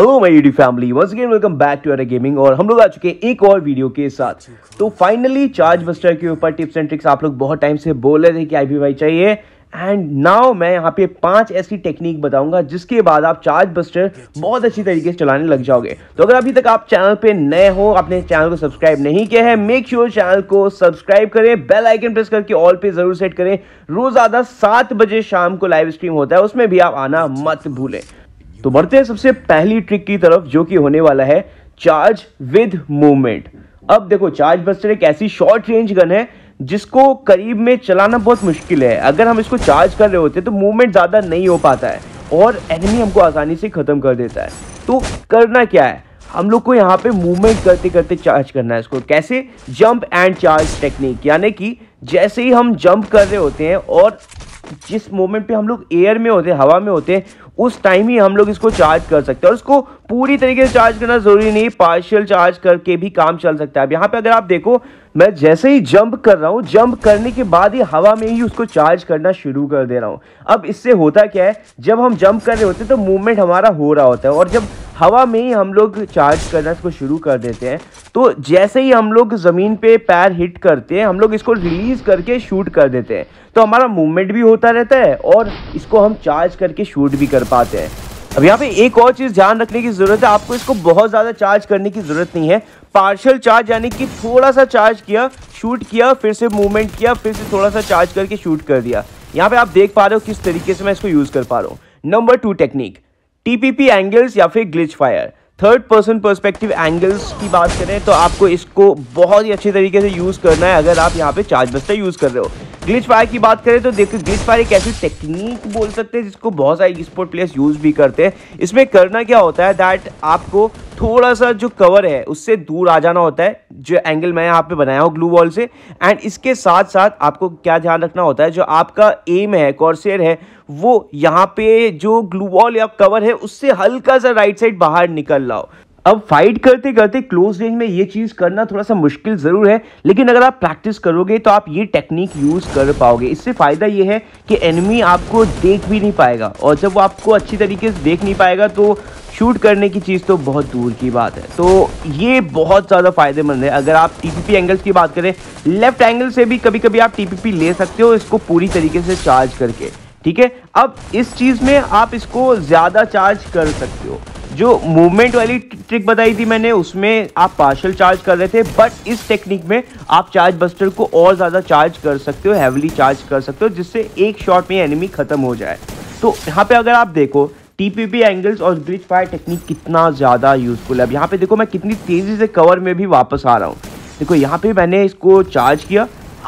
hello my YouTube family once again welcome back to our gaming और हम लोग आ चुके हैं एक और वीडियो के साथ तो फाइनली चार्ज बस्टर के ऊपर टिप्स एंड ट्रिक्स आप लोग बहुत टाइम से बोल रहे थे कि आई चाहिए एंड नाउ मैं यहाँ पे पांच ऐसी टेक्निक बताऊंगा जिसके बाद आप चार्ज बस्टर बहुत अच्छी तरीके से चलाने लग जाओगे तो अगर अभी तक आप चैनल पे नए हो आपने चैनल को सब्सक्राइब नहीं किया है मेक श्योर sure चैनल को सब्सक्राइब करें बेल आइकन प्रेस करके ऑल पे जरूर सेट करें रोज आधा सात बजे शाम को लाइव स्ट्रीम होता है उसमें भी आप आना मत भूलें तो बढ़ते हैं सबसे पहली ट्रिक की तरफ जो कि होने वाला है चार्ज विद मूवमेंट अब देखो चार्ज बस्टर एक ऐसी शॉर्ट रेंज गन है जिसको करीब में चलाना बहुत मुश्किल है अगर हम इसको चार्ज कर रहे होते तो मूवमेंट ज़्यादा नहीं हो पाता है और एनिमी हमको आसानी से ख़त्म कर देता है तो करना क्या है हम लोग को यहाँ पे मूवमेंट करते करते चार्ज करना है इसको कैसे जंप एंड चार्ज टेक्निक यानी कि जैसे ही हम जंप कर रहे होते हैं और जिस मोमेंट पे हम लोग एयर में होते हैं हवा में होते हैं उस टाइम ही हम लोग इसको चार्ज कर सकते हैं और इसको पूरी तरीके से चार्ज करना जरूरी नहीं पार्शियल चार्ज करके भी काम चल सकता है अब यहाँ पे अगर आप देखो मैं जैसे ही जंप कर रहा हूँ जंप करने के बाद ही हवा में ही उसको चार्ज करना शुरू कर दे रहा हूँ अब इससे होता क्या है जब हम जंप कर रहे होते हैं तो मूवमेंट हमारा हो रहा होता है और जब हवा में ही हम लोग चार्ज करना इसको शुरू कर देते हैं तो जैसे ही हम लोग ज़मीन पे पैर हिट करते हैं हम लोग इसको रिलीज़ करके शूट कर देते हैं तो हमारा मूवमेंट भी होता रहता है और इसको हम चार्ज करके शूट भी कर पाते हैं अब यहाँ पे एक और चीज़ ध्यान रखने की ज़रूरत है आपको इसको बहुत ज़्यादा चार्ज करने की ज़रूरत नहीं है पार्शल चार्ज यानी कि थोड़ा सा चार्ज किया शूट किया फिर से मूवमेंट किया फिर से थोड़ा सा चार्ज करके शूट कर दिया यहाँ पे आप देख पा रहे हो किस तरीके से मैं इसको यूज़ कर पा रहा हूँ number two technique TPP angles या फिर glitch fire third person perspective angles की बात करें तो आपको इसको बहुत ही अच्छे तरीके से यूज़ करना है अगर आप यहाँ पे चार्ज बस्ता यूज़ कर रहे हो ग्लिच फायर की बात करें तो देखो ग्लिच फायर एक ऐसी टेक्निक बोल सकते हैं जिसको बहुत सारे स्पोर्ट प्लेयर्स यूज़ भी करते हैं इसमें करना क्या होता है दैट आपको थोड़ा सा जो कवर है उससे दूर आ जाना होता है जो एंगल मैं यहाँ पे बनाया हूँ ग्लू बॉल से एंड इसके साथ साथ आपको क्या ध्यान रखना होता है जो आपका एम है कॉर्सेयर है वो यहाँ पे जो ग्लू बॉल या कवर है उससे हल्का सा राइट साइड बाहर निकल लाओ अब फाइट करते करते क्लोज रेंज में ये चीज़ करना थोड़ा सा मुश्किल ज़रूर है लेकिन अगर आप प्रैक्टिस करोगे तो आप ये टेक्निक यूज़ कर पाओगे इससे फ़ायदा ये है कि एनिमी आपको देख भी नहीं पाएगा और जब वो आपको अच्छी तरीके से देख नहीं पाएगा तो शूट करने की चीज़ तो बहुत दूर की बात है तो ये बहुत ज़्यादा फ़ायदेमंद है अगर आप टीपीपी एंगल्स की बात करें लेफ्ट एंगल से भी कभी कभी आप टीपीपी ले सकते हो इसको पूरी तरीके से चार्ज करके ठीक है अब इस चीज़ में आप इसको ज़्यादा चार्ज कर सकते हो जो मूवमेंट वाली ट्रिक बताई थी मैंने उसमें आप पार्शल चार्ज कर रहे थे बट इस टेक्निक में आप चार्ज बस्टर को और ज़्यादा चार्ज कर सकते हो हैवली चार्ज कर सकते हो जिससे एक शॉट में एनिमी ख़त्म हो जाए तो यहाँ पे अगर आप देखो टीपीपी एंगल्स और ब्रिज फायर टेक्निक कितना ज़्यादा यूज़फुल है अब यहाँ पे देखो मैं कितनी तेज़ी से कवर में भी वापस आ रहा हूँ देखो यहाँ पे मैंने इसको चार्ज किया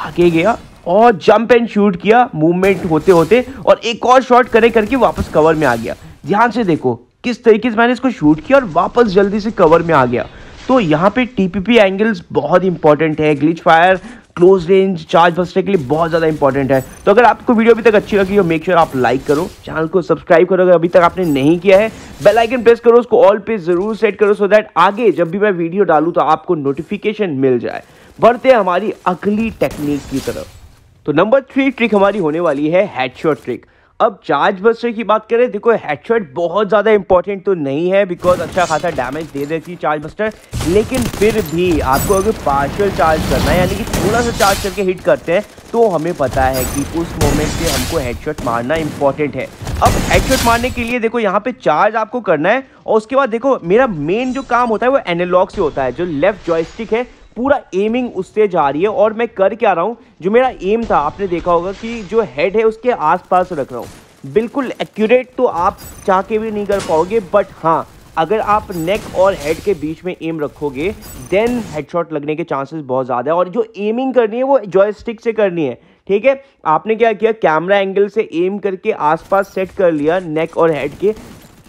आगे गया और जंप एंड शूट किया मूवमेंट होते होते और एक और शॉट करे करके वापस कवर में आ गया ध्यान से देखो किस तरीके से मैंने इसको शूट किया और वापस जल्दी से कवर में आ गया तो यहाँ पे टीपीपी एंगल्स बहुत इंपॉर्टेंट है glitch fire close range charge buster के लिए बहुत ज़्यादा इंपॉर्टेंट है तो अगर आपको वीडियो अभी तक अच्छी लगी हो मेक श्योर आप लाइक करो चैनल को सब्सक्राइब करो अगर अभी तक आपने नहीं किया है बेल आइकन प्रेस करो उसको ऑल पे जरूर सेट करो सो दैट आगे जब भी मैं वीडियो डालूँ तो आपको नोटिफिकेशन मिल जाए बढ़ते हमारी अगली टेक्निक की तरफ तो नंबर थ्री ट्रिक हमारी होने वाली है हेड ट्रिक अब चार्ज बस्टर की बात करें देखो हेडशॉट बहुत ज़्यादा इंपॉर्टेंट तो नहीं है बिकॉज अच्छा खासा डैमेज दे देती है चार्ज बस्टर लेकिन फिर भी आपको अगर पार्शल चार्ज करना है यानी कि थोड़ा सा चार्ज करके हिट करते हैं तो हमें पता है कि उस मोमेंट पे हमको हेडशॉट मारना इंपॉर्टेंट है अब हेडशॉट मारने के लिए देखो यहाँ पे चार्ज आपको करना है और उसके बाद देखो मेरा मेन जो काम होता है वो एनालॉग से होता है जो लेफ्ट जॉयस्टिक है पूरा एमिंग उससे जा रही है और मैं कर क्या रहा हूँ जो मेरा एम था आपने देखा होगा कि जो हेड है उसके आसपास रख रहा हूँ बिल्कुल एक्यूरेट तो आप चाह के भी नहीं कर पाओगे बट हाँ अगर आप नेक और हेड के बीच में एम रखोगे देन हेडशॉट लगने के चांसेस बहुत ज़्यादा है और जो एमिंग करनी है वो जॉयस्टिक से करनी है ठीक है आपने क्या किया कैमरा एंगल से एम करके आसपास सेट कर लिया नेक और हेड के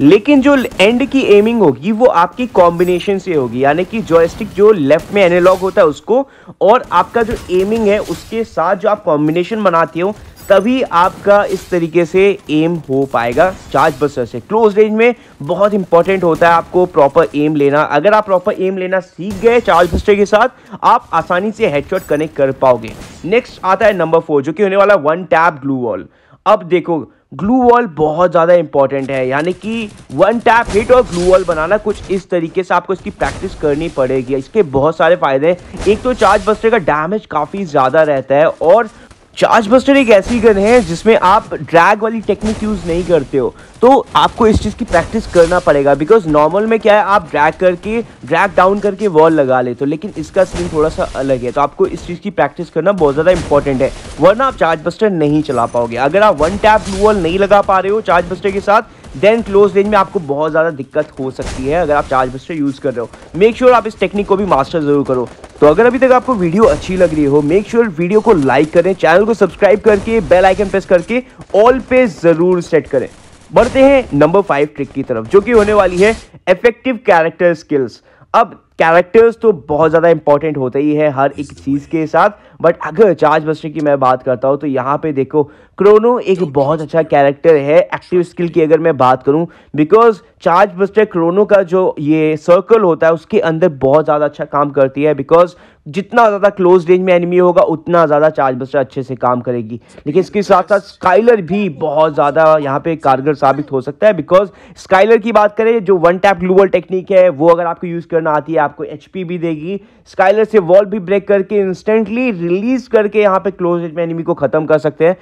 लेकिन जो एंड की एमिंग होगी वो आपकी कॉम्बिनेशन से होगी यानी कि जॉयस्टिक जो लेफ्ट में एनालॉग होता है उसको और आपका जो एमिंग है उसके साथ जो आप कॉम्बिनेशन बनाते हो तभी आपका इस तरीके से एम हो पाएगा चार्ज बस्टर से क्लोज रेंज में बहुत इंपॉर्टेंट होता है आपको प्रॉपर एम लेना अगर आप प्रॉपर एम लेना सीख गए चार्ज बस्टर के साथ आप आसानी से हेडशॉट कनेक्ट कर पाओगे नेक्स्ट आता है नंबर फोर जो कि होने वाला वन टैप ग्लू वॉल अब देखो ग्लू वॉल बहुत ज़्यादा इंपॉर्टेंट है यानी कि वन टैप हिट और ग्लू वॉल बनाना कुछ इस तरीके से आपको इसकी प्रैक्टिस करनी पड़ेगी इसके बहुत सारे फायदे हैं एक तो चार्ज बस्टर का डैमेज काफ़ी ज़्यादा रहता है और चार्ज बस्टर एक ऐसी गन है जिसमें आप ड्रैग वाली टेक्निक यूज़ नहीं करते हो तो आपको इस चीज़ की प्रैक्टिस करना पड़ेगा बिकॉज नॉर्मल में क्या है आप ड्रैग करके ड्रैग डाउन करके वॉल लगा लेते हो लेकिन इसका सीन थोड़ा सा अलग है तो आपको इस चीज़ की प्रैक्टिस करना बहुत ज़्यादा इंपॉर्टेंट है वरना आप चार्ज बस्टर नहीं चला पाओगे अगर आप वन टैप वॉल नहीं लगा पा रहे हो चार्ज बस्टर के साथ देन क्लोज रेंज में आपको बहुत ज़्यादा दिक्कत हो सकती है अगर आप चार्ज बस्टर यूज़ कर रहे हो मेक श्योर sure आप इस टेक्निक को भी मास्टर ज़रूर करो तो अगर अभी तक आपको वीडियो अच्छी लग रही हो मेक श्योर sure वीडियो को लाइक करें चैनल को सब्सक्राइब करके बेल आइकन प्रेस करके ऑल पे ज़रूर सेट करें बढ़ते हैं नंबर फाइव ट्रिक की तरफ जो कि होने वाली है इफेक्टिव कैरेक्टर स्किल्स अब कैरेक्टर्स तो बहुत ज़्यादा इंपॉर्टेंट होते ही है हर एक चीज़ के साथ बट अगर चार्ज बस्टर की मैं बात करता हूँ तो यहाँ पे देखो क्रोनो एक बहुत अच्छा कैरेक्टर है एक्टिव स्किल की अगर मैं बात करूँ बिकॉज चार्ज बस्टर क्रोनो का जो ये सर्कल होता है उसके अंदर बहुत ज़्यादा अच्छा काम करती है बिकॉज जितना ज़्यादा क्लोज रेंज में एनिमी होगा उतना ज़्यादा चार्ज बस्टर अच्छे से काम करेगी लेकिन इसके साथ साथ स्काइलर भी बहुत ज़्यादा यहाँ पे कारगर साबित हो सकता है बिकॉज स्काइलर की बात करें जो वन टैप ग्लूअल टेक्निक है वो अगर आपको यूज़ करना आती है आपको एच भी देगी स्काइलर से वॉल भी ब्रेक करके इंस्टेंटली रिलीज करके यहाँ पे क्लोज एज में एनिमी को खत्म कर सकते हैं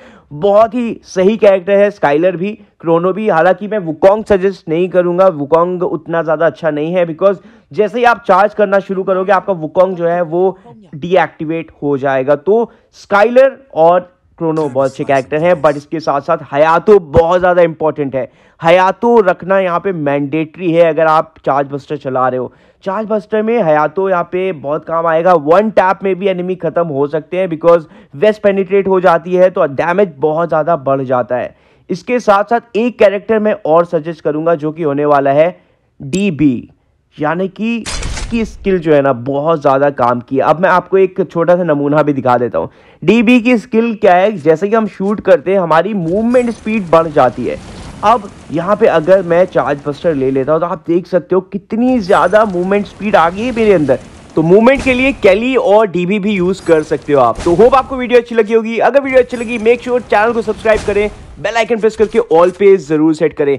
बहुत ही सही कैरेक्टर है स्काइलर भी क्रोनो भी हालांकि मैं वुकोंग सजेस्ट नहीं करूंगा वुकोंग उतना ज़्यादा अच्छा नहीं है बिकॉज जैसे ही आप चार्ज करना शुरू करोगे आपका वुकोंग जो है वो डीएक्टिवेट हो जाएगा तो स्काइलर और क्रोनो बहुत अच्छे कैरेक्टर है बट इसके साथ साथ हयातो बहुत ज़्यादा इंपॉर्टेंट है हयातो रखना यहाँ पे मैंडेटरी है अगर आप चार्ज बस्टर चला रहे हो चार्ज बस्टर में हयातो यहाँ पे बहुत काम आएगा वन टैप में भी एनिमी ख़त्म हो सकते हैं बिकॉज वेस्ट पेनिट्रेट हो जाती है तो डैमेज बहुत ज़्यादा बढ़ जाता है इसके साथ साथ एक कैरेक्टर मैं और सजेस्ट करूँगा जो कि होने वाला है डी यानी कि इसकी स्किल जो है ना बहुत ज़्यादा काम की है अब मैं आपको एक छोटा सा नमूना भी दिखा देता हूँ डीबी की स्किल क्या है जैसे कि हम शूट करते हैं हमारी मूवमेंट स्पीड बढ़ जाती है अब यहाँ पे अगर मैं चार्ज बस्टर ले लेता हूँ तो आप देख सकते हो कितनी ज़्यादा मूवमेंट स्पीड आ गई है मेरे अंदर तो मूवमेंट के लिए कैली और डीबी भी यूज़ कर सकते हो आप तो होप आपको वीडियो अच्छी लगी होगी अगर वीडियो अच्छी लगी मेक श्योर sure चैनल को सब्सक्राइब करें बेल आइकन प्रेस करके ऑल पे ज़रूर सेट करें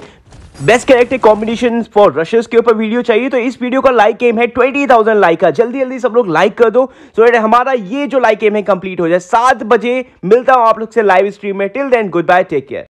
best character combination for rushers के ऊपर वीडियो चाहिए तो इस वीडियो का लाइक एम है ट्वेंटी थाउजेंड लाइक का जल्दी जल्दी सब लोग लाइक कर दो सो so हमारा ये जो लाइक एम है कंप्लीट हो जाए सात बजे मिलता हूं आप लोग से लाइव स्ट्रीम में till then goodbye take care